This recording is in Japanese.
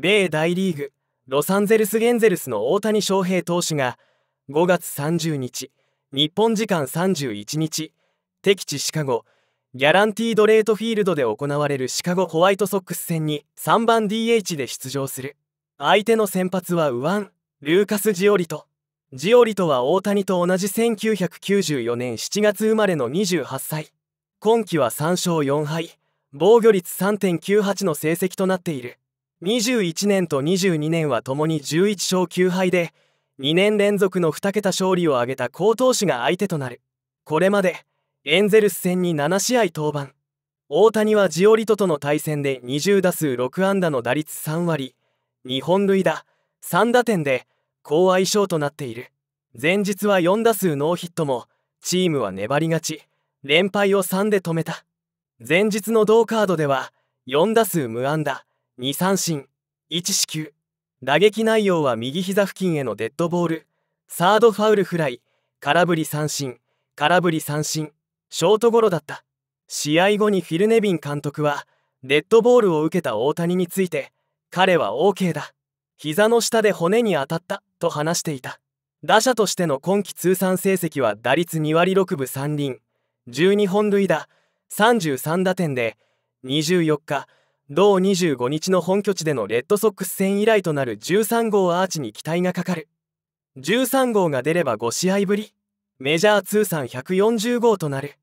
米大リーグロサンゼルス・ゲンゼルスの大谷翔平投手が5月30日日本時間31日敵地シカゴギャランティード・レートフィールドで行われるシカゴホワイトソックス戦に3番 DH で出場する相手の先発はウワン・ルーカス・ジオリトジオリトは大谷と同じ1994年7月生まれの28歳今季は3勝4敗防御率3.98の成績となっている21年と22年は共に11勝9敗で2年連続の2桁勝利を挙げた好投手が相手となるこれまでエンゼルス戦に7試合登板大谷はジオリトとの対戦で20打数6安打の打率3割2本塁打3打点で好相性となっている前日は4打数ノーヒットもチームは粘り勝ち連敗を3で止めた前日の同カードでは4打数無安打2三振1四球打撃内容は右膝付近へのデッドボールサードファウルフライ空振り三振空振り三振ショートゴロだった試合後にフィル・ネビン監督はデッドボールを受けた大谷について彼は OK だ膝の下で骨に当たったと話していた打者としての今季通算成績は打率2割6分3厘12本塁打33打点で24日同25日の本拠地でのレッドソックス戦以来となる13号アーチに期待がかかる13号が出れば5試合ぶりメジャー通算140号となる